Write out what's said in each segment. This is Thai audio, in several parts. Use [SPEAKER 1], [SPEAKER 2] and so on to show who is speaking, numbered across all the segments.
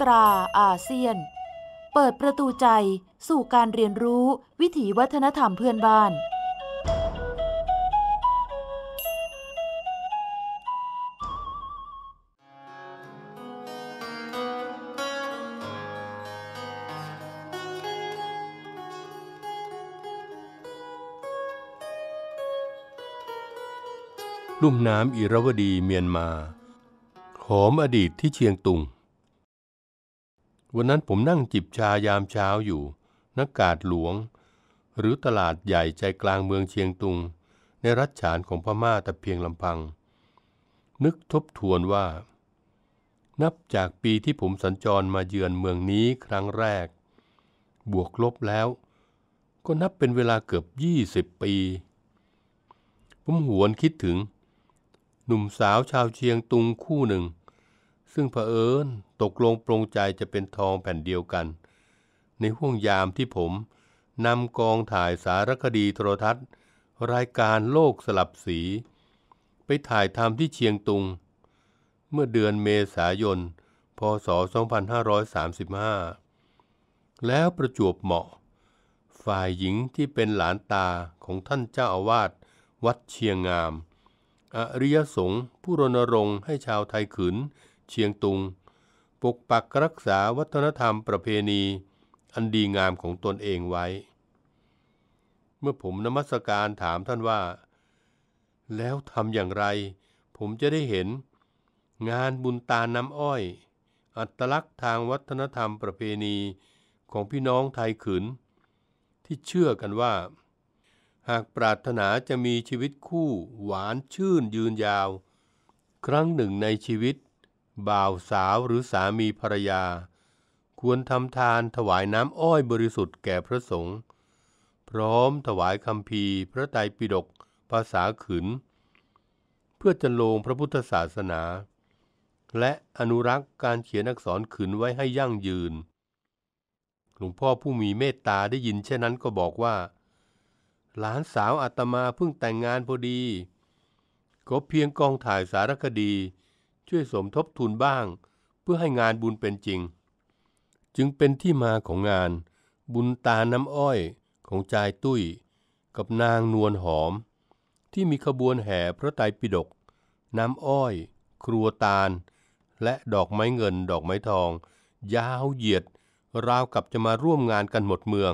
[SPEAKER 1] ตราอาเซียน เปิดประตูใจสู่การเรียนรู้วิถีวัฒนธรรมเพื่อนบ้าน
[SPEAKER 2] ลุ่มน้ำอิรวดีเมียนมาหอมอดีตที่เชียงตุงวันนั้นผมนั่งจิบชายามเช้าอยู่นักกาดหลวง หรือตลาดใหญ่ใจกลางเมืองเชียงตุง ในรัชฉานของพม่าแต่เพียงลำพัง นึกทบทวนว่านับจากปีที่ผมสัญจรมาเยือนเมืองนี้ครั้งแรก บวกลบแล้วก็นับเป็นเวลาเกือบยี่สิบปี ผมหวนคิดถึง หนุ่มสาวชาวเชียงตุงคู่หนึ่ง ซึ่งเผอิญตกลงปรงใจจะเป็นทองแผ่นเดียวกัน ในห่วงยามที่ผมนำกองถ่ายสารคดีโทรทัศน์ รายการโลกสลับสี ไปถ่ายทำที่เชียงตุง เมื่อเดือนเมษายน พศ 2535 แล้วประจวบเหมาะ ฝ่ายหญิงที่เป็นหลานตาของท่านเจ้าอาวาสวัดเชียงงาม อริยสงฆ์ผู้รณรงค์ให้ชาวไทยขืนเชียงตุงปกปักรักษาวัฒนธรรมประเพณีอันดีงามของตนเองไว้ เมื่อผมนมัสการถามท่านว่า แล้วทำอย่างไรผมจะได้เห็น งานบุญตาน้ำอ้อย อัตลักษณ์ทางวัฒนธรรมประเพณีของพี่น้องไทยขืนที่เชื่อกันว่า หากปรารถนาจะมีชีวิตคู่หวานชื่นยืนยาว ครั้งหนึ่งในชีวิตบ่าวสาวหรือสามีภรรยา ควรทำทานถวายน้ำอ้อยบริสุทธิ์แก่พระสงฆ์พร้อมถวายคำพีพระไตรปิฎกภาษาขืนเพื่อจันลงพระพุทธศาสนา และอนุรักษ์การเขียนอักษรขืนไว้ให้ยั่งยืน หลวงพ่อผู้มีเมตตาได้ยินเช่นนั้นก็บอกว่า หลานสาวอาตมาเพิ่งแต่งงานพอดี ก็เพียงกองถ่ายสารคดีช่วยสมทบทุนบ้าง เพื่อให้งานบุญเป็นจริง จึงเป็นที่มาของงานบุญตาน้ำอ้อย ของจายตุ้ย กับนางนวลหอม ที่มีขบวนแห่พระไตรปิฎกน้ำอ้อย ครัวตาลและดอกไม้เงินดอกไม้ทอง ยาวเหยียดราวกับจะมาร่วมงานกันหมดเมือง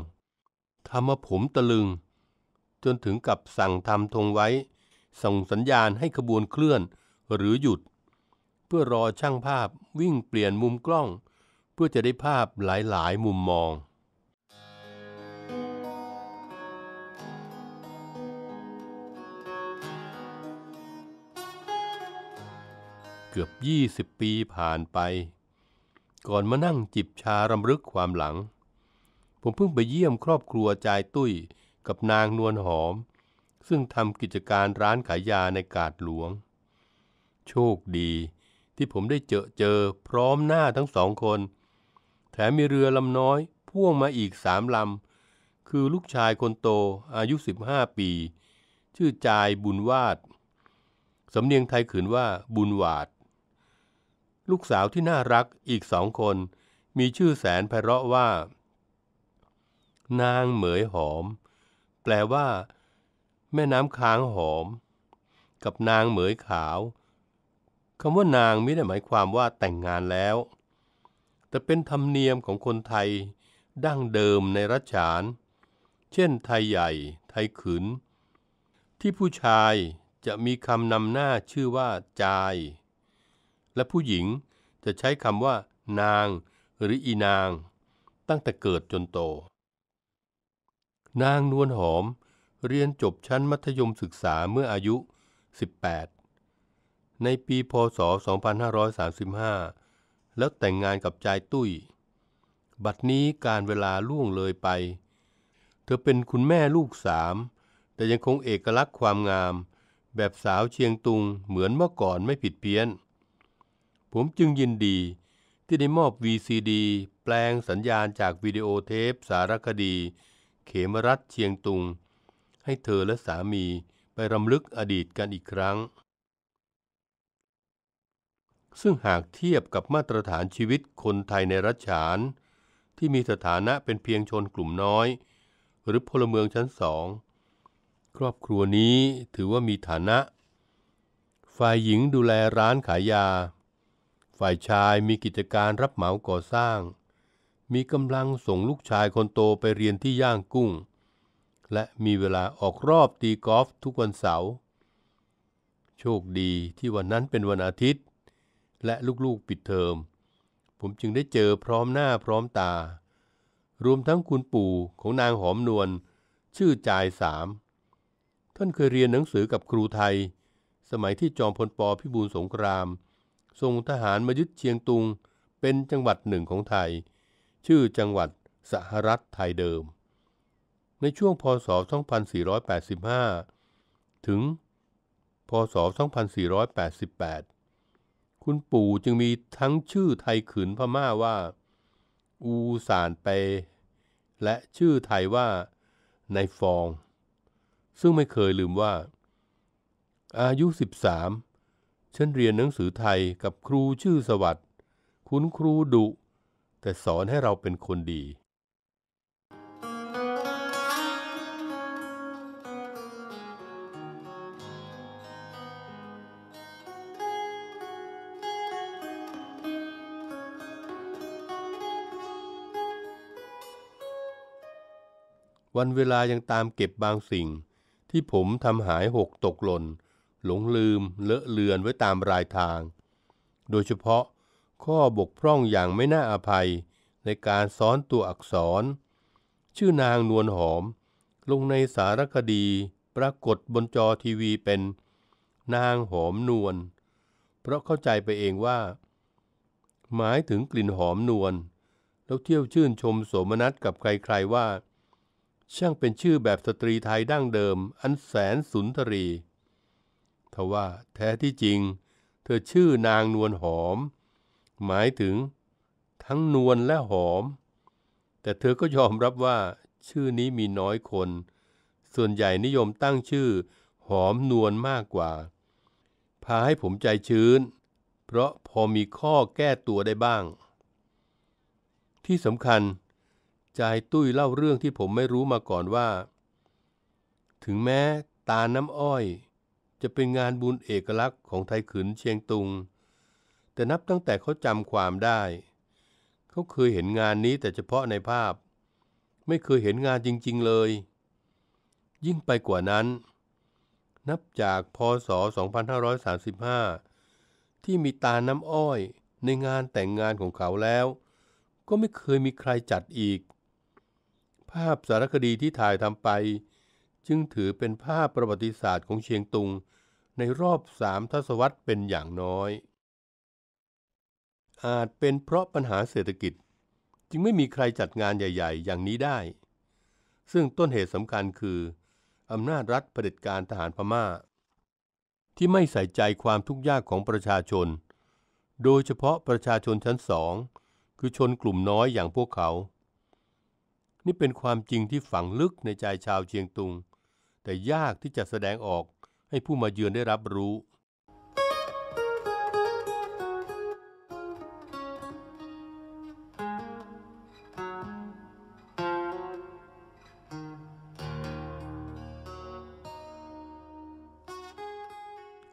[SPEAKER 2] ทำมาผมตะลึง จนถึงกับสั่งทำธงไว้ ส่งสัญญาณให้ขบวนเคลื่อนหรือหยุดพื่อรอช่างภาพวิ่งเปลี่ยนมุมกล้อง เพื่อจะได้ภาพหลาย ๆ มุมมอง เกือบ 20 ปีผ่านไป ก่อนมานั่งจิบชารำลึกความหลัง ผมเพิ่งไปเยี่ยมครอบครัวจายตุ้ยกับนางนวลหอม ซึ่งทำกิจการร้านขายยาในกาดหลวง โชคดีที่ผมได้เจอเจอพร้อมหน้าทั้งสองคน แถมมีเรือลำน้อย พ่วงมาอีกสามลำคือลูกชายคนโตอายุ 15 ปี ชื่อจายบุญวาดสำเนียงไทยขืนว่า บุญวาด ลูกสาวที่น่ารักอีกสองคน มีชื่อแสนไพเราะว่า นางเหมยหอม แปลว่าแม่น้ำค้างหอม กับนางเหมยขาวคำว่านางไม่ได้หมายความว่าแต่งงานแล้ว แต่เป็นธรรมเนียมของคนไทยดั้งเดิมในรัชฉาน เช่นไทยใหญ่ไทยขืน ที่ผู้ชายจะมีคำนำหน้าชื่อว่าจาย และผู้หญิงจะใช้คำว่านางหรืออีนาง ตั้งแต่เกิดจนโต นางนวลหอมเรียนจบชั้นมัธยมศึกษาเมื่ออายุ 18ในปีพศ 2535 แล้วแต่งงานกับจายตุ้ย บัดนี้การเวลาล่วงเลยไป เธอเป็นคุณแม่ลูกสาม แต่ยังคงเอกลักษณ์ความงาม แบบสาวเชียงตุงเหมือนเมื่อก่อนไม่ผิดเพี้ยน ผมจึงยินดีที่ได้มอบ VCD แปลงสัญญาณจากวิดีโอเทป สารคดี เขมรัฐเชียงตุง ให้เธอและสามีไปรำลึกอดีตกันอีกครั้งซึ่งหากเทียบกับมาตรฐานชีวิตคนไทยในรัชฉาน ที่มีสถานะเป็นเพียงชนกลุ่มน้อย หรือพลเมืองชั้นสอง ครอบครัวนี้ถือว่ามีฐานะฝ่ายหญิงดูแลร้านขายยา ฝ่ายชายมีกิจการรับเหมาก่อสร้าง มีกำลังส่งลูกชายคนโตไปเรียนที่ย่างกุ้ง และมีเวลาออกรอบตีกอล์ฟทุกวันเสาร์โชคดีที่วันนั้นเป็นวันอาทิตย์และลูกๆ ปิดเทอม ผมจึงได้เจอพร้อมหน้าพร้อมตา รวมทั้งคุณปู่ของนางหอมนวล ชื่อจายสาม ท่านเคยเรียนหนังสือกับครูไทย สมัยที่จอมพลปพิบูลสงคราม ทรงทหารมายึดเชียงตุง เป็นจังหวัดหนึ่งของไทย ชื่อจังหวัดสหรัฐไทยเดิม ในช่วงพศ2485 ถึง พศ 2488คุณปู่จึงมีทั้งชื่อไทยขืนพม่าว่าอูสานเปและชื่อไทยว่าในฟอง ซึ่งไม่เคยลืมว่า อายุ 13 ฉันเรียนหนังสือไทยกับครูชื่อสวัสด์คุณครูดุ แต่สอนให้เราเป็นคนดีวันเวลายังตามเก็บบางสิ่ง ที่ผมทำหายหกตกหล่น หลงลืมเลอะเลือนไว้ตามรายทาง โดยเฉพาะข้อบกพร่องอย่างไม่น่าอภัยในการซ้อนตัวอักษร ชื่อนางนวลหอม ลงในสารคดีปรากฏบนจอทีวีเป็นนางหอมนวลเพราะเข้าใจไปเองว่า หมายถึงกลิ่นหอมนวลแล้วเที่ยวชื่นชมโสมนัสกับใครๆว่าช่างเป็นชื่อแบบสตรีไทยดั้งเดิมอันแสนสุนทรี ทว่าแท้ที่จริงเธอชื่อนางนวลหอม หมายถึงทั้งนวลและหอม แต่เธอก็ยอมรับว่าชื่อนี้มีน้อยคน ส่วนใหญ่นิยมตั้งชื่อหอมนวลมากกว่า พาให้ผมใจชื้น เพราะพอมีข้อแก้ตัวได้บ้าง ที่สำคัญจายตุ้ยเล่าเรื่องที่ผมไม่รู้มาก่อนว่า ถึงแม้ตาน้ำอ้อยจะเป็นงานบุญเอกลักษณ์ของไทยขืนเชียงตุง แต่นับตั้งแต่เขาจำความได้เขาเคยเห็นงานนี้แต่เฉพาะในภาพ ไม่เคยเห็นงานจริง ๆเลย ยิ่งไปกว่านั้น นับจากพศ 2535 ที่มีตาน้ำอ้อยในงานแต่งงานของเขาแล้ว ก็ไม่เคยมีใครจัดอีกภาพสารคดีที่ถ่ายทำไป จึงถือเป็นภาพประวัติศาสตร์ของเชียงตุง ในรอบสามทศวรรษเป็นอย่างน้อย อาจเป็นเพราะปัญหาเศรษฐกิจจึงไม่มีใครจัดงานใหญ่ๆอย่างนี้ได้ ซึ่งต้นเหตุสำคัญคืออำนาจรัฐเผด็จการทหารพมา่า ที่ไม่ใส่ใจความทุกข์ยากของประชาชน โดยเฉพาะประชาชนชั้นสองคือชนกลุ่มน้อยอย่างพวกเขานี่เป็นความจริงที่ฝังลึกในใจชาวเชียงตุง แต่ยากที่จะแสดงออกให้ผู้มาเยือนได้รับรู้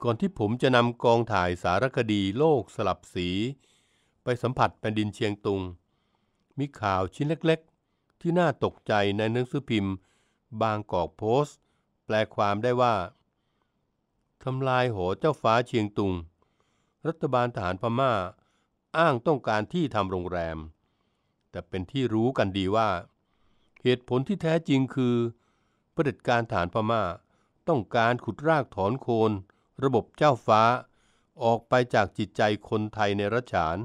[SPEAKER 2] ก่อนที่ผมจะนำกองถ่ายสารคดีโลกสลับสี ไปสัมผัสแผ่นดินเชียงตุง มีข่าวชิ้นเล็กที่น่าตกใจในหนังสือพิมพ์ บางกอกโพสต์ แปลความได้ว่า ทำลายโหเจ้าฟ้าเชียงตุง รัฐบาลทหารพม่า อ้างต้องการที่ทำโรงแรม แต่เป็นที่รู้กันดีว่า เหตุผลที่แท้จริงคือเผด็จการฐานพม่า ต้องการขุดรากถอนโคน ระบบเจ้าฟ้าออกไปจากจิตใจคนไทยในรัชาน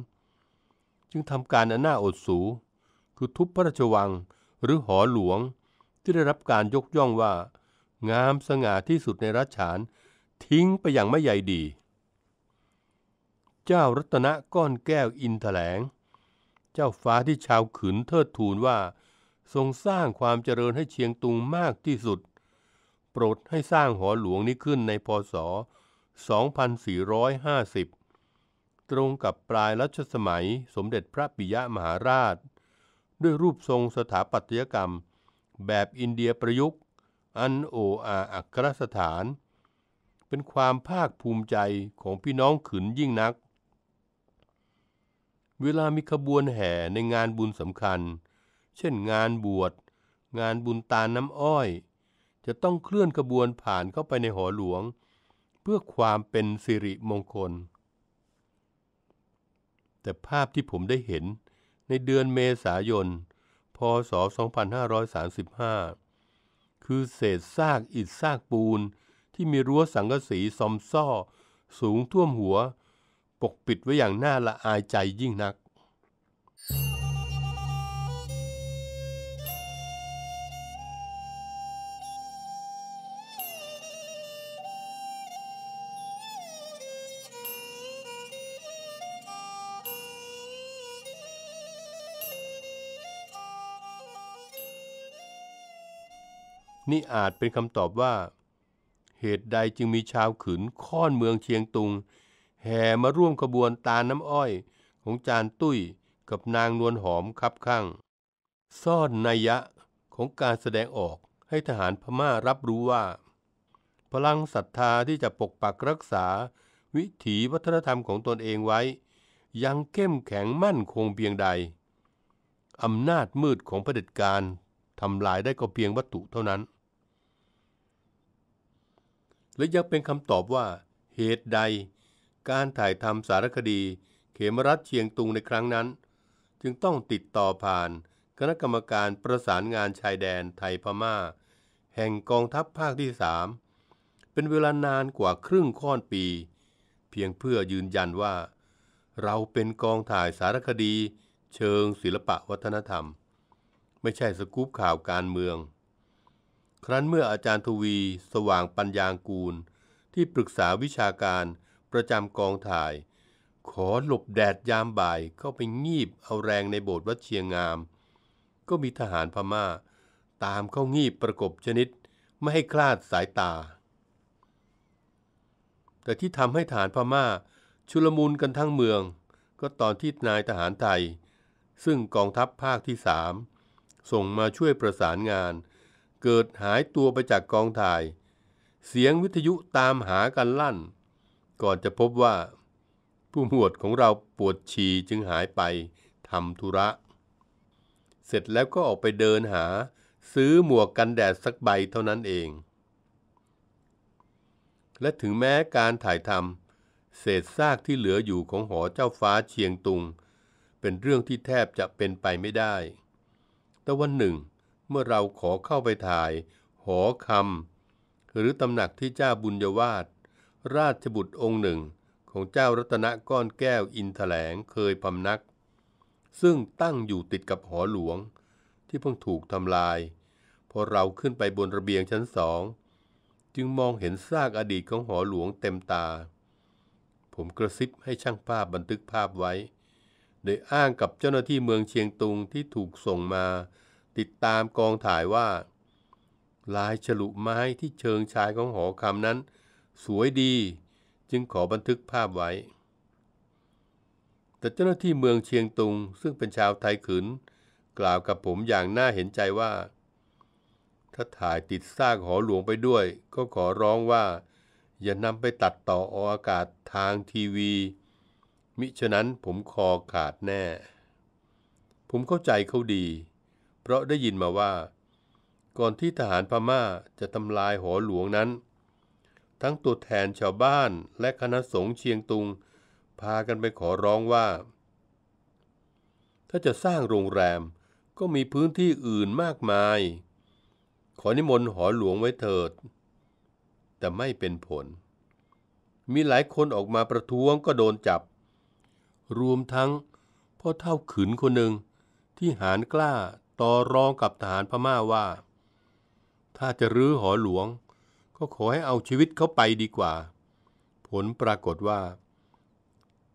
[SPEAKER 2] จึงทำการอนาอดสูคือทุบพระราชวังหรือหอหลวงที่ได้รับการยกย่องว่า งามสง่าที่สุดในรัชฉานทิ้งไปอย่างไม่ใหญ่ดี เจ้ารัตนก้อนแก้วอินถแถลง เจ้าฟ้าที่ชาวขืนเทิดทูนว่าทรงสร้างความเจริญให้เชียงตุงมากที่สุด โปรดให้สร้างหอหลวงนี้ขึ้นในพศ 2450 ตรงกับปลายรัชสมัยสมเด็จพระปิยะมหาราชด้วยรูปทรงสถาปัตยกรรมแบบอินเดียประยุกต์อันโออาอัครสถาน เป็นความภาคภูมิใจของพี่น้องขืนยิ่งนัก เวลามีขบวนแห่ในงานบุญสำคัญ เช่นงานบวช งานบุญตาน้ำอ้อย จะต้องเคลื่อนขบวนผ่านเข้าไปในหอหลวง เพื่อความเป็นสิริมงคล แต่ภาพที่ผมได้เห็นในเดือนเมษายน พศ 2535 คือเศษซากอิฐซากปูนที่มีรั้วสังกะสีซอมซ่อ สูงท่วมหัวปกปิดไว้อย่างน่าละอายใจยิ่งนักนี่อาจเป็นคำตอบว่า เหตุใดจึงมีชาวขืนค้อนเมืองเชียงตุง แห่มาร่วมขบวนตาน้ำอ้อยของจานตุ้ยกับนางนวลหอมคับข้างซ่อนนัยยะของการแสดงออกให้ทหารพม่ารับรู้ว่า พลังศรัทธาที่จะปกปักรักษาวิถีวัฒนธรรมของตนเองไว้ ยังเข้มแข็งมั่นคงเพียงใด อำนาจมืดของเผด็จการทำลายได้ก็เพียงวัตถุเท่านั้นและยังเป็นคำตอบว่า เหตุใด การถ่ายทำสารคดี เขมรัฐเชียงตุงในครั้งนั้น จึงต้องติดต่อผ่านคณะกรรมการประสานงานชายแดนไทยพมา่า แห่งกองทัพภาคที่สามเป็นเวลานานกว่าครึ่งค่อนปี เพียงเพื่อยืนยันว่า เราเป็นกองถ่ายสารคดี เชิงศิลปะวัฒนธรรม ไม่ใช่สกู๊ปข่าวการเมืองครั้นเมื่ออาจารย์ทวีสว่างปัญญางกูลที่ปรึกษาวิชาการประจำกองถ่าย ขอหลบแดดยามบ่ายเข้าไปงีบเอาแรงในโบสถ์วัดเชียงงาม ก็มีทหารพมา่าตามเข้างีบประกบชนิดไม่ให้คลาดสายตา แต่ที่ทำให้ฐานพมา่าชุลมุนกันทั้งเมือง ก็ตอนที่นายทหารไทย ซึ่งกองทัพภาคที่สามส่งมาช่วยประสานงานเกิดหายตัวไปจากกองถ่าย เสียงวิทยุตามหากันลั่น ก่อนจะพบว่า ผู้หมวดของเราปวดฉี่จึงหายไปทำธุระ เสร็จแล้วก็ออกไปเดินหาซื้อหมวกกันแดดสักใบเท่านั้นเอง และถึงแม้การถ่ายทำเศษซากที่เหลืออยู่ของหอเจ้าฟ้าเชียงตุง เป็นเรื่องที่แทบจะเป็นไปไม่ได้ แต่วันหนึ่งเมื่อเราขอเข้าไปถ่าย หอคำหรือตำหนักที่เจ้าบุญยวาดราชบุตรองค์หนึ่งของเจ้ารัตนก้อนแก้วอินถแถลงเคยพำนัก ซึ่งตั้งอยู่ติดกับหอหลวง ที่เพิ่งถูกทำลาย พอเราขึ้นไปบนระเบียงชั้นสอง จึงมองเห็นซากอดีตของหอหลวงเต็มตา ผมกระซิบให้ช่างภาพบันทึกภาพไว้ โดยอ้างกับเจ้าหน้าที่เมืองเชียงตุงที่ถูกส่งมาติดตามกองถ่ายว่า ลายฉลุไม้ที่เชิงชายของหอคำนั้น สวยดีจึงขอบันทึกภาพไว้ แต่เจ้าหน้าที่เมืองเชียงตุงซึ่งเป็นชาวไทยขืน กล่าวกับผมอย่างน่าเห็นใจว่า ถ้าถ่ายติดซากหอหลวงไปด้วย ก็ขอร้องว่า อย่านำไปตัดต่อออากาศทางทีวี มิฉะนั้นผมคอขาดแน่ ผมเข้าใจเขาดีเพราะได้ยินมาว่าก่อนที่ทหารพม่าจะทำลายหอหลวงนั้น ทั้งตัวแทนชาวบ้านและคณะสงฆ์เชียงตุง พากันไปขอร้องว่า ถ้าจะสร้างโรงแรมก็มีพื้นที่อื่นมากมาย ขอนิมนต์หอหลวงไว้เถิด แต่ไม่เป็นผล มีหลายคนออกมาประท้วงก็โดนจับ รวมทั้งพ่อเท่าขืนคนหนึ่งที่หารกล้าต่อรองกับทหารพม่าว่า ถ้าจะรื้อหอหลวง ก็ขอให้เอาชีวิตเขาไปดีกว่า ผลปรากฏว่า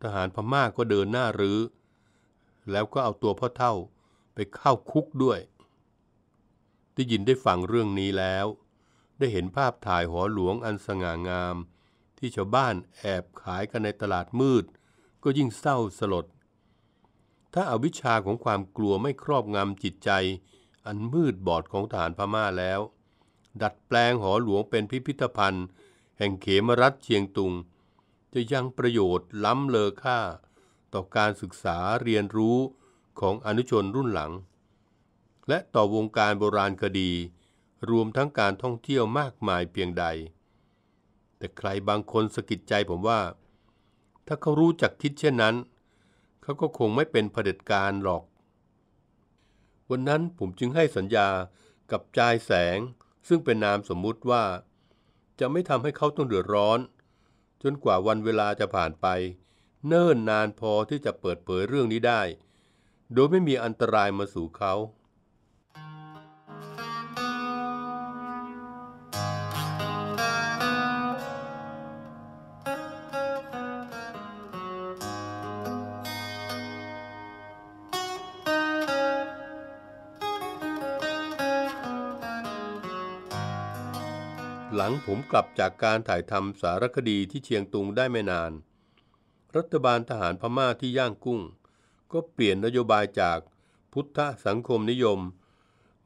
[SPEAKER 2] ทหารพม่าก็เดินหน้ารื้อแล้วก็เอาตัวพ่อเท่าไปเข้าคุกด้วยได้ยินได้ฟังเรื่องนี้แล้ว ได้เห็นภาพถ่ายหอหลวงอันสง่างาม ที่ชาวบ้านแอบขายกันในตลาดมืดก็ยิ่งเศร้าสลดถ้าอาวิชชาของความกลัวไม่ครอบงำจิตใจ อันมืดบอดของทหารพม่าแล้ว ดัดแปลงหอหลวงเป็นพิพิธภัณฑ์ แห่งเขมรัฐเชียงตุง จะยังประโยชน์ล้ำเลอค่า ต่อการศึกษาเรียนรู้ของอนุชนรุ่นหลัง และต่อวงการโบราณคดี รวมทั้งการท่องเที่ยวมากมายเพียงใด แต่ใครบางคนสะกิดใจผมว่า ถ้าเขารู้จักคิดเช่นนั้นาก็คงไม่เป็นเผด็จการหรอก วันนั้นผมจึงให้สัญญากับจายแสง ซึ่งเป็นนามสมมุติว่า จะไม่ทำให้เขาต้องเดือดร้อน จนกว่าวันเวลาจะผ่านไป เนิ่นนานพอที่จะเปิดเผยเรื่องนี้ได้ โดยไม่มีอันตรายมาสู่เขาหลังผมกลับจากการถ่ายทำสารคดีที่เชียงตุงได้ไม่นาน รัฐบาลทหารพม่าที่ย่างกุ้ง ก็เปลี่ยนนโยบายจากพุทธสังคมนิยม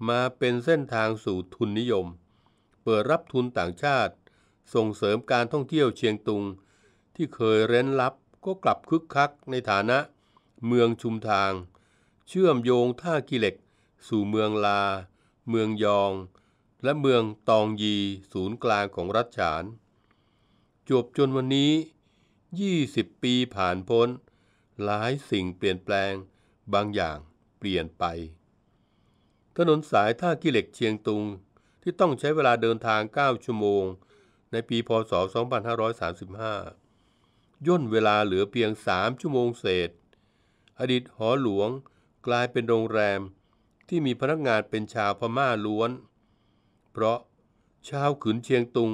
[SPEAKER 2] มาเป็นเส้นทางสู่ทุนนิยม เปิดรับทุนต่างชาติ ส่งเสริมการท่องเที่ยวเชียงตุง ที่เคยเร้นลับก็กลับคึกคักในฐานะ เมืองชุมทาง เชื่อมโยงท่ากิเล็ก สู่เมืองลา เมืองยองและเมืองตองยีศูนย์กลางของรัฐฉานจบจนวันนี้ 20 ปีผ่านพ้น หลายสิ่งเปลี่ยนแปลงบางอย่างเปลี่ยนไป ถนนสายท่ากิเหล็กเชียงตุงที่ต้องใช้เวลาเดินทาง 9 ชั่วโมง ในปีพศ 2535 ย่นเวลาเหลือเพียง 3 ชั่วโมงเศษ อดีตหอหลวงกลายเป็นโรงแรมที่มีพนักงานเป็นชาวพม่าล้วนเพราะชาวขืนเชียงตุง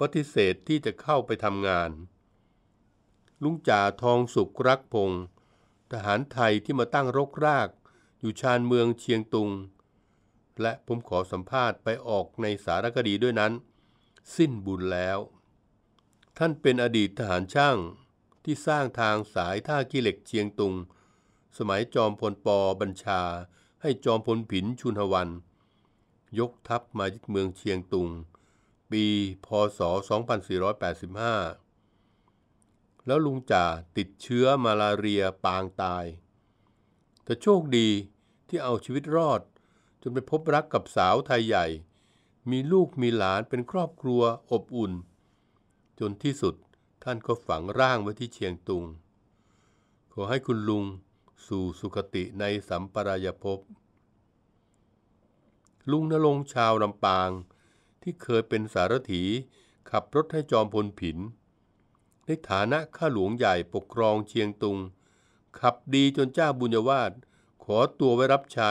[SPEAKER 2] ปฏิเสธที่จะเข้าไปทำงาน ลุงจ่าทองสุขรักพงศ์ทหารไทยที่มาตั้งรกราก อยู่ชานเมืองเชียงตุง และผมขอสัมภาษณ์ไปออกในสารคดีด้วยนั้น สิ้นบุญแล้ว ท่านเป็นอดีตทหารช่างที่สร้างทางสายท่าขี้เหล็กเชียงตุง สมัยจอมพลปอบัญชาให้จอมพลผินชุนหวันยกทัพมายึดเมืองเชียงตุง ปีพศ2485แล้วลุงจ่าติดเชื้อมาลาเรียปางตาย แต่โชคดีที่เอาชีวิตรอดจนไปพบรักกับสาวไทยใหญ่ มีลูกมีหลานเป็นครอบครัวอบอุ่น จนที่สุดท่านก็ฝังร่างไว้ที่เชียงตุง ขอให้คุณลุงสู่สุคติในสัมปรายภพลุงนรงชาวลำปางที่เคยเป็นสารถีขับรถให้จอมพลผิน ในฐานะข้าหลวงใหญ่ปกครองเชียงตุง ขับดีจนเจ้าบุญยวาสขอตัวไว้รับใช้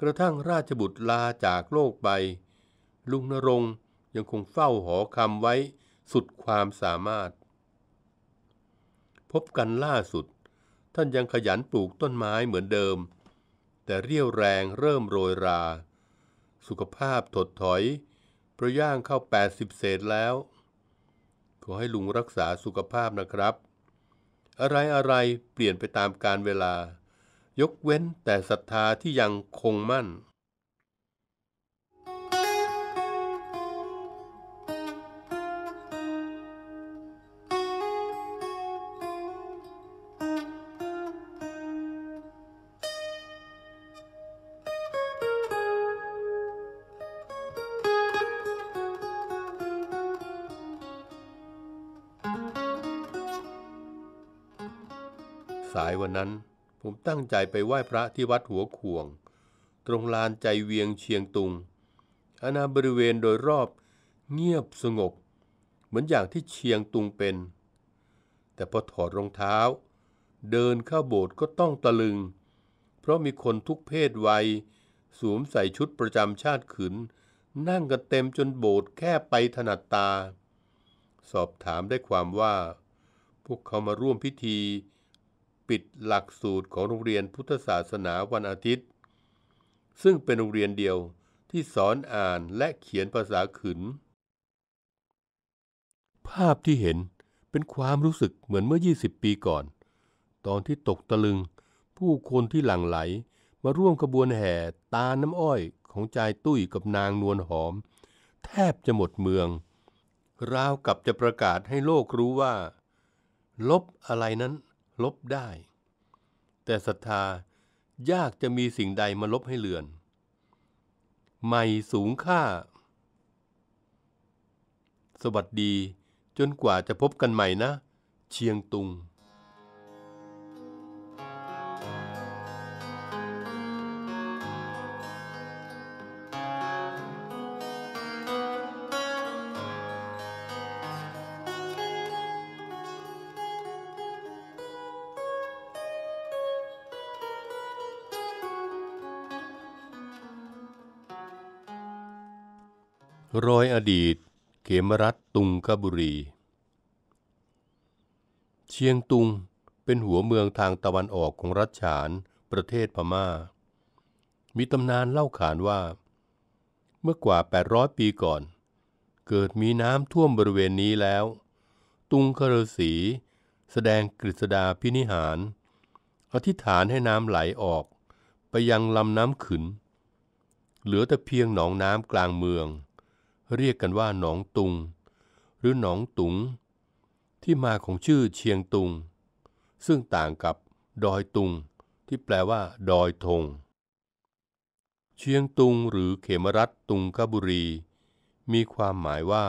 [SPEAKER 2] กระทั่งราชบุตรลาจากโลกไปลุงนรงยังคงเฝ้าหอคำไว้สุดความสามารถ พบกันล่าสุดท่านยังขยันปลูกต้นไม้เหมือนเดิมแต่เรี่ยวแรงเริ่มโรยรา สุขภาพถดถอยเพราะย่างเข้า 80 เศษแล้ว ขอให้ลุงรักษาสุขภาพนะครับ อะไรอะไรเปลี่ยนไปตามการเวลา ยกเว้นแต่ศรัทธาที่ยังคงมั่นวันนั้นผมตั้งใจไปไหว้พระที่วัดหัวข่วง ตรงลานใจเวียงเชียงตุง อาณาบริเวณโดยรอบเงียบสงบเหมือนอย่างที่เชียงตุงเป็น แต่พอถอดรองเท้า เดินเข้าโบสถ์ก็ต้องตะลึง เพราะมีคนทุกเพศวัยสวมใส่ชุดประจำชาติขืนนั่งกันเต็มจนโบสถ์แค่ไปถนัดตา สอบถามได้ความว่า พวกเขามาร่วมพิธีปิดหลักสูตรของโรงเรียนพุทธศาสนาวันอาทิตย์ ซึ่งเป็นโรงเรียนเดียวที่สอนอ่านและเขียนภาษาขืนภาพที่เห็นเป็นความรู้สึกเหมือนเมื่อ 20 ปีก่อน ตอนที่ตกตะลึงผู้คนที่หลั่งไหลมาร่วมขบวนแห่ตาน้ำอ้อยของจายตุ้ยกับนางนวลหอม แทบจะหมดเมือง ราวกับจะประกาศให้โลกรู้ว่า ลบอะไรนั้นลบได้ แต่ศรัทธายากจะมีสิ่งใดมาลบให้เลือน ใหม่สูงค่า สวัสดีจนกว่าจะพบกันใหม่นะ เชียงตุงรอยอดีต เขมรัฐตุงกบุรี เชียงตุงเป็นหัวเมืองทางตะวันออกของรัชฉานประเทศพมา่า มีตำนานเล่าขานว่า เมื่อกว่า 800 ปีก่อนเกิดมีน้ำท่วมบริเวณนี้แล้ว ตุงครสีแสดงกฤษดาพินิหาร อธิษฐานให้น้ำไหลออกไปยังลำน้ำขึนเหลือแต่เพียงหนองน้ำกลางเมืองเรียกกันว่าหนองตุง หรือหนองตุง ที่มาของชื่อเชียงตุง ซึ่งต่างกับ ดอยตุง ที่แปลว่า ดอยธงเชียงตุงหรือเขมรัตตุงกบุรี มีความหมายว่า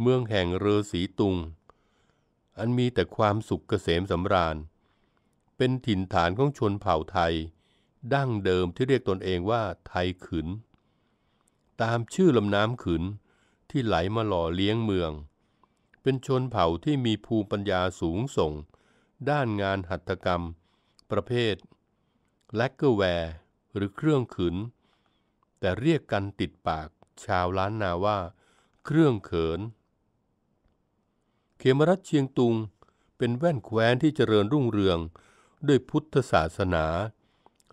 [SPEAKER 2] เมืองแห่งเรือสีตุง อันมีแต่ความสุขเกษมสำราญ เป็นถิ่นฐานของชนเผ่าไทยดั้งเดิมที่เรียกตนเองว่า ไทยขืนตามชื่อลำน้ำขืนที่ไหลมาหล่อเลี้ยงเมือง เป็นชนเผ่าที่มีภูมิปัญญาสูงส่ง ด้านงานหัตถกรรม ประเภท แลกเกอร์แวร์ หรือเครื่องขืนแต่เรียกกันติดปากชาวล้านนาว่าเครื่องเขินเขมรัฐเชียงตุงเป็นแว่นแคว้นที่เจริญรุ่งเรืองด้วยพุทธศาสนา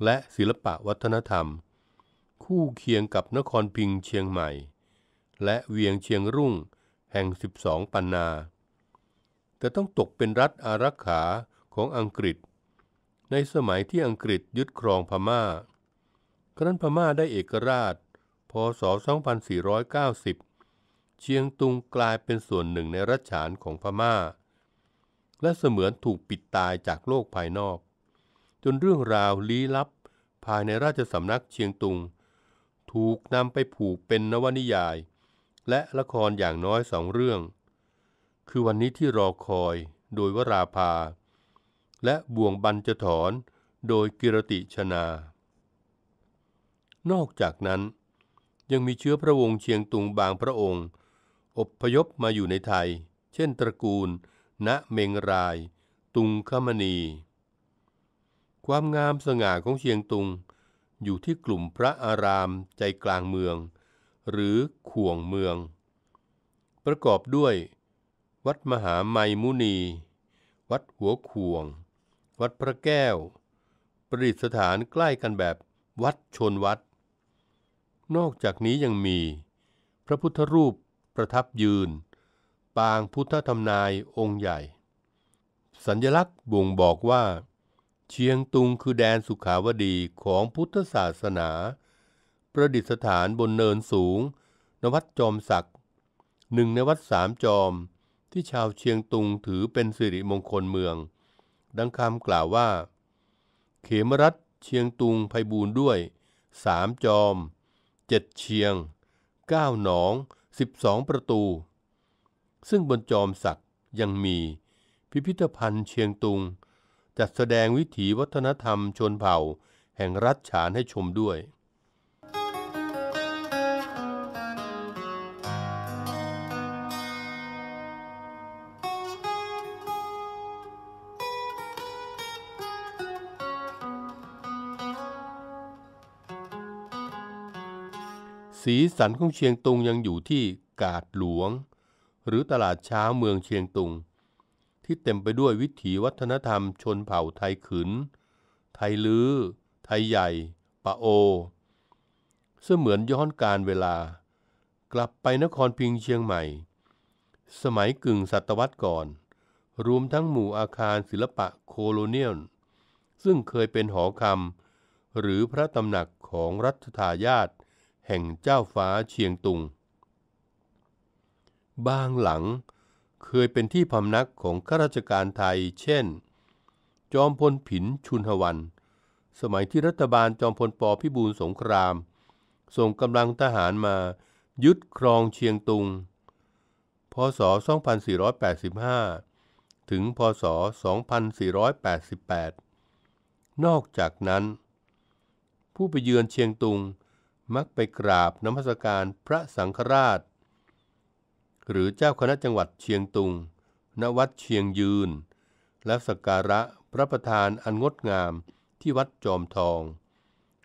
[SPEAKER 2] และศิลปะวัฒนธรรมเคู่เคียงกับนครพิงเชียงใหม่ และเวียงเชียงรุ่งแห่ง 12 ปันนา แต่ต้องตกเป็นรัฐอารักขาของอังกฤษ ในสมัยที่อังกฤษยึดครองพมา่า ครั้นพม่าได้เอกราช พศ 2490 เชียงตุงกลายเป็นส่วนหนึ่งในรัชฐานของพมา่า และเสมือนถูกปิดตายจากโลกภายนอก จนเรื่องราวลี้ลับภายในราชสำนักเชียงตุงถูกนำไปผูกเป็นนวนิยาย และละครอย่างน้อยสองเรื่อง คือวันนี้ที่รอคอยโดยวราภา และบ่วงบันจะถอนโดยกิรติชนา นอกจากนั้น ยังมีเชื้อพระวงศ์เชียงตุงบางพระองค์ อบพยพมาอยู่ในไทย เช่นตระกูล ณเมงราย ตุงคมณี ความงามสง่าของเชียงตุงอยู่ที่กลุ่มพระอารามใจกลางเมือง หรือข่วงเมือง ประกอบด้วย วัดมหาไมมุนี วัดหัวข่วง วัดพระแก้ว ประดิษฐานใกล้กันแบบ วัดชนวัด นอกจากนี้ยังมี พระพุทธรูปประทับยืน ปางพุทธธรรมนายองค์ใหญ่ สัญลักษณ์บ่งบอกว่าเชียงตุงคือแดนสุขาวดีของพุทธศาสนา ประดิษฐานบนเนินสูง นวัดจอมศักดิ์หนึ่งในวัดสามจอม ที่ชาวเชียงตุงถือเป็นสิริมงคลเมือง ดังคำกล่าวว่า เขมรัฐเชียงตุงไพบูรณ์ด้วยสามจอมเจ็ดเชียงเก้าหนองสิบองประตู ซึ่งบนจอมศักดิ์ยังมีพิพิธภัณฑ์เชียงตุงจัดแสดงวิถีวัฒนธรรมชนเผ่าแห่งรัฐฉานให้ชมด้วย สีสันของเชียงตุงยังอยู่ที่กาดหลวง หรือตลาดเช้าเมืองเชียงตุงที่เต็มไปด้วยวิถีวัฒนธรรมชนเผ่าไทยขืนไทยลื้อ ไทยใหญ่ ปะโอ เสมือนย้อนการเวลา กลับไปนครพิงเชียงใหม่ สมัยกึ่งศตวรรษก่อน รวมทั้งหมู่อาคารศิลปะโคโลเนียล ซึ่งเคยเป็นหอคำหรือพระตำหนักของรัฐทายาทแห่งเจ้าฟ้าเชียงตุงบางหลังเคยเป็นที่พำนักของข้าราชการไทย เช่น จอมพลผินชุนหวัน สมัยที่รัฐบาลจอมพลปพิบูลสงคราม ส่งกำลังทหารมายึดครองเชียงตุงพศ2485 ถึงพศ 2488 นอกจากนั้น ผู้ไปเยือนเชียงตุงมักไปกราบนมัสการพระสังฆราชหรือเจ้าคณะจังหวัดเชียงตุงณวัดเชียงยืน และสักการะพระประธานอันงดงามที่วัดจอมทอง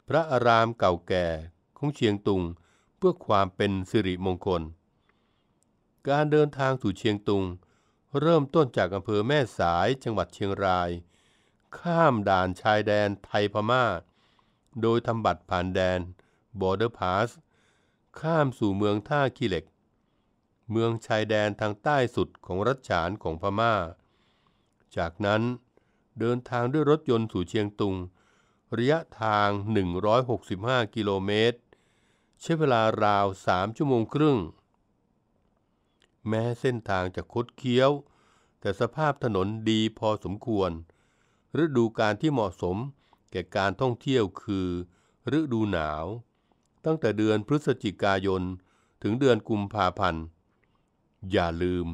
[SPEAKER 2] พระอารามเก่าแก่ของเชียงตุงเพื่อความเป็นสิริมงคล การเดินทางสู่เชียงตุง เริ่มต้นจากอำเภอแม่สายจังหวัดเชียงราย ข้ามด่านชายแดนไทยพมา่า โดยทำบัตรผ่านแดน Border Pass ข้ามสู่เมืองท่าขี้เหล็กเมืองชายแดนทางใต้สุดของรัชฉานของพมา่า จากนั้นเดินทางด้วยรถยนต์สู่เชียงตุง ระยะทาง 165 กิโลเมตร ใช้เวลาราว 3 ชั่วโมงครึ่ง แม้เส้นทางจะคดเคี้ยว แต่สภาพถนนดีพอสมควร ฤดูการที่เหมาะสมแก่การท่องเที่ยวคือฤดูหนาว ตั้งแต่เดือนพฤศจิกายนถึงเดือนกุมภาพันธ์อย่าลืม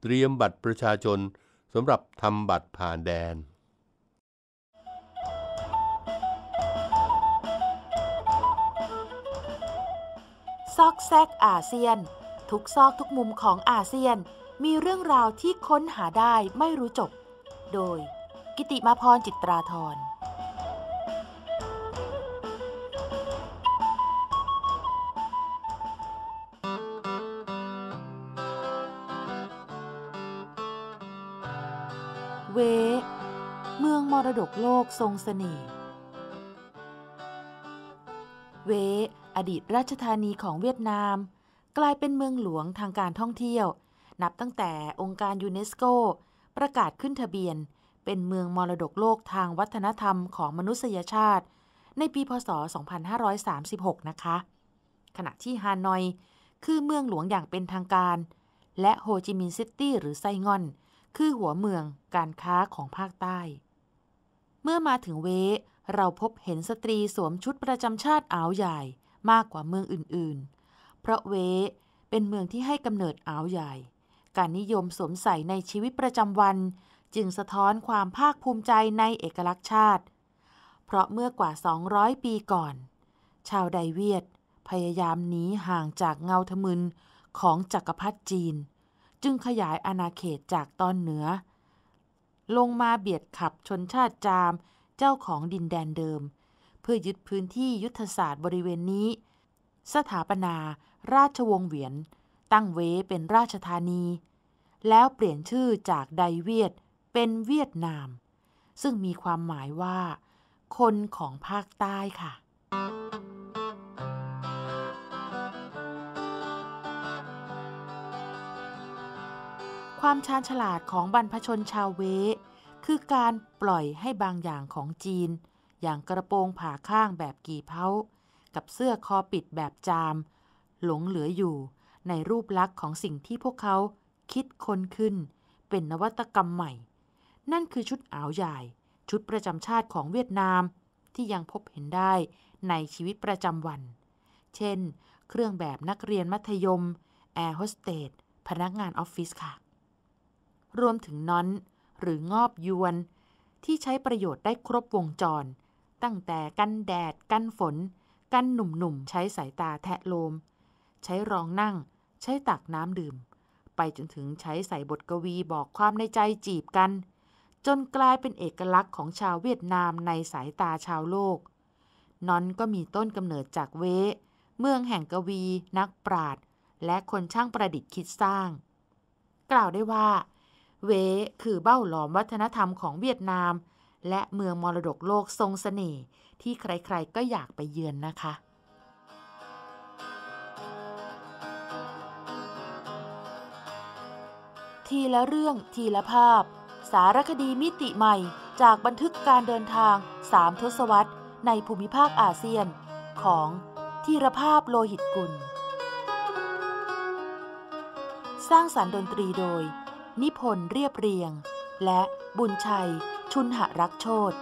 [SPEAKER 2] เตรียมบัตรประชาชนสำหรับทำบัตรผ่านแดน
[SPEAKER 1] ซอกแซกอาเซียน ทุกซอกทุกมุมของอาเซียนมีเรื่องราวที่ค้นหาได้ไม่รู้จบ โดยกิติมาพรจิตราธรรดกโลกทรงสเสน่ห์ เว อดีตราชธานีของเวียดนาม กลายเป็นเมืองหลวงทางการท่องเที่ยว นับตั้งแต่องค์การยูเนสโก ประกาศขึ้นทะเบียนเป็นเมืองมรดกโลกทางวัฒนธรรมของมนุษยชาติ ในปีพศ 2536 นะคะ ขณะที่ฮานอยคือเมืองหลวงอย่างเป็นทางการ และโฮจิมินห์ซิตี้หรือไซงอน คือหัวเมืองการค้าของภาคใต้เมื่อมาถึงเว เราพบเห็นสตรีสวมชุดประจำชาติอาวใหญ่มากกว่าเมืองอื่นๆ เพราะเว เป็นเมืองที่ให้กำเนิดอาวใหญ่ การนิยมสวมใส่ในชีวิตประจำวัน จึงสะท้อนความภาคภูมิใจในเอกลักษณ์ชาติ เพราะเมื่อกว่า 200 ปีก่อน ชาวไดเวียด พยายามหนีห่างจากเงาทมึนของจักรพรรดิจีน จึงขยายอาณาเขตจากตอนเหนือลงมาเบียดขับชนชาติจามเจ้าของดินแดนเดิม เพื่อยึดพื้นที่ยุทธศาสตร์บริเวณนี้ สถาปนาราชวงศ์เวียน ตั้งเวเป็นราชธานี แล้วเปลี่ยนชื่อจากไดเวียดเป็นเวียดนาม ซึ่งมีความหมายว่า คนของภาคใต้ค่ะความชาญฉลาดของบรรพชนชาวเว คือการปล่อยให้บางอย่างของจีน อย่างกระโปรงผ่าข้างแบบกี่เพ้า กับเสื้อคอปิดแบบจาม หลงเหลืออยู่ในรูปลักษณ์ของสิ่งที่พวกเขาคิดค้นขึ้น เป็นนวัตกรรมใหม่ นั่นคือชุดอาวใหญ่ ชุดประจำชาติของเวียดนามที่ยังพบเห็นได้ในชีวิตประจำวัน เช่น เครื่องแบบนักเรียนมัธยมแอร์โฮสเตสพนักงานออฟฟิศค่ะรวมถึงนอนหรืองอบยวน ที่ใช้ประโยชน์ได้ครบวงจร ตั้งแต่กันแดดกันฝน กันหนุ่มๆใช้สายตาแทะโลม ใช้รองนั่งใช้ตักน้ำดื่ม ไปจนถึงใช้ใส่บทกวีบอกความในใจจีบกัน จนกลายเป็นเอกลักษณ์ของชาวเวียดนามในสายตาชาวโลกนอนก็มีต้นกำเนิดจากเวเมืองแห่งกวี นักปราด์และคนช่างประดิษฐ์คิดสร้าง กล่าวได้ว่าเวคือเบ้าหลอมวัฒนธรรมของเวียดนาม และเมืองมรดกโลกทรงสเสน่ห์ที่ใครๆก็อยากไปเยือนนะคะ ทีละเรื่องทีละภาพ สารคดีมิติใหม่จากบันทึกการเดินทางสามทศวรรษในภูมิภาคอาเซียน ของทีรภาพโลหิตกุล สร้างสารรค์ดนตรีโดยนิพนธ์เรียบเรียง และบุญชัย ชุนหรักโชต